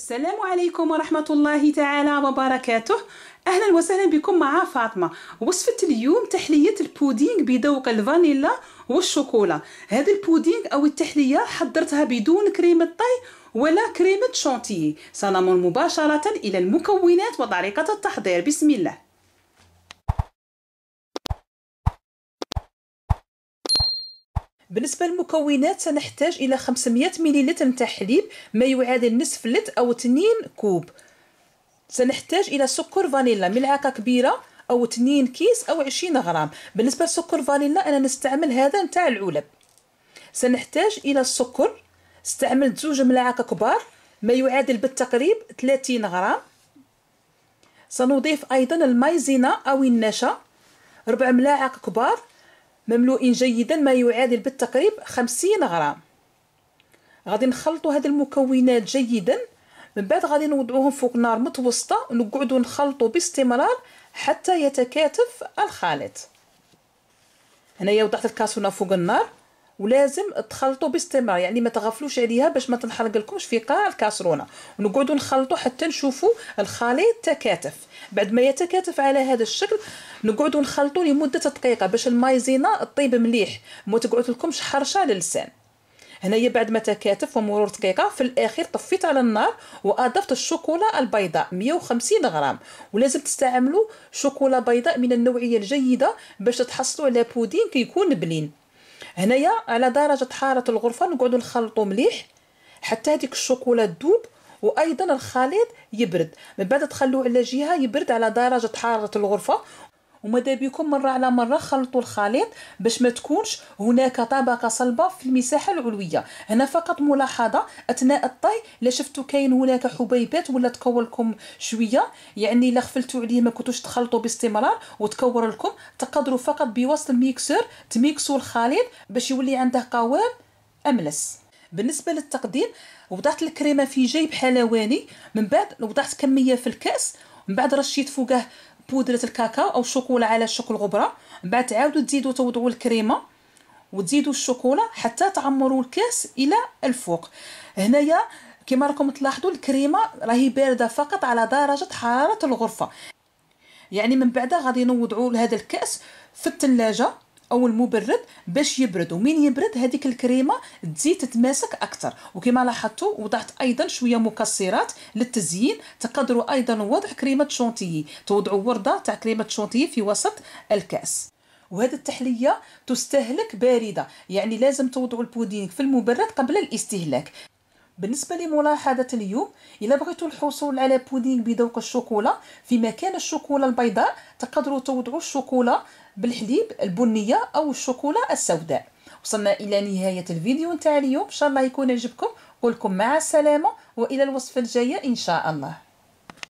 السلام عليكم ورحمة الله تعالى وبركاته أهلا وسهلا بكم مع فاطمة وصفة اليوم تحلية البودينغ بذوق الفانيلا والشوكولا هذا البودينغ أو التحلية حضرتها بدون كريمة طي ولا كريمة شانتيي سنمر مباشرة إلى المكونات وطريقة التحضير بسم الله بالنسبه للمكونات سنحتاج الى 500 مليلتر نتاع حليب ما يعادل نصف لتر او 2 كوب سنحتاج الى سكر فانيلا ملعقه كبيره او 2 كيس او 20 غرام بالنسبه لسكر فانيلا انا نستعمل هذا نتاع العلب سنحتاج الى السكر استعملت زوج ملاعق كبار ما يعادل بالتقريب 30 غرام سنضيف ايضا المايزينا او النشا ربع ملاعق كبار مملوء جيدا ما يعادل بالتقريب 50 غرام غادي نخلطوا هاد المكونات جيدا من بعد غادي نوضعوهم فوق نار متوسطه ونقعدوا نخلطوا باستمرار حتى يتكاتف الخليط هنايا وضعت الكاسونه فوق النار ولازم تخلطوا باستمرار يعني ما تغفلوش عليها باش ما تنحرق لكمش في قاع الكاسرونه ونقعدوا نخلطوا حتى نشوفوا الخليط تكاتف بعد ما يتكاتف على هذا الشكل نقعدوا نخلطوا لمده دقيقه باش المايزينا طيب مليح ما تقعد لكمش حرشه للسان هنايا بعد ما تكاتف ومرور دقيقه في الاخير طفيت على النار واضفت الشوكولا البيضاء 150 غرام ولازم تستعملوا شوكولا بيضاء من النوعيه الجيده باش تحصلوا على بودين كيكون بنين هنايا على درجه حاره الغرفه نقعدوا نخلطوا مليح حتى هذيك الشوكولا تذوب وايضا الخليط يبرد من بعد تخلوه على جهه يبرد على درجه حراره الغرفه وماذا بيكم مره على مره خلطوا الخليط باش ما تكونش هناك طبقه صلبه في المساحه العلويه هنا فقط ملاحظه اثناء الطهي لا شفتوا كاين هناك حبيبات ولا تكور لكم شويه يعني الا خفلتوا عليه ما كنتوش تخلطوا باستمرار وتكور لكم تقدروا فقط بوسط الميكسر تميكسوا الخليط باش يولي عنده قوام املس بالنسبه للتقديم وضعت الكريمه في جيب حلواني من بعد وضعت كميه في الكاس من بعد رشيت فوقه بودره الكاكاو او الشوكولا على شكل غبره بعد تعاودوا تزيدوا توضعوا الكريمه وتزيدوا الشوكولا حتى تعمروا الكاس الى الفوق هنايا كما راكم تلاحظوا الكريمه راهي بارده فقط على درجه حراره الغرفه يعني من بعدها غادي نوضعوا هذا الكاس في الثلاجه او المبرد باش يبرد ومين يبرد هذيك الكريمه تزيد تتماسك اكثر وكما لاحظتوا وضعت ايضا شويه مكسرات للتزيين تقدروا ايضا وضع كريمه شونتيي توضعوا ورده تاع كريمه شونتيي في وسط الكاس وهذه التحليه تستهلك بارده يعني لازم توضعوا البودينغ في المبرد قبل الاستهلاك بالنسبه لملاحظه اليوم الا بغيتوا الحصول على بودين بذوق الشوكولا في مكان الشوكولا البيضاء تقدروا توضعوا الشوكولا بالحليب البنيه او الشوكولا السوداء وصلنا الى نهايه الفيديو نتاع اليوم ان شاء الله يكون عجبكم قولكم مع السلامه والى الوصفه الجايه ان شاء الله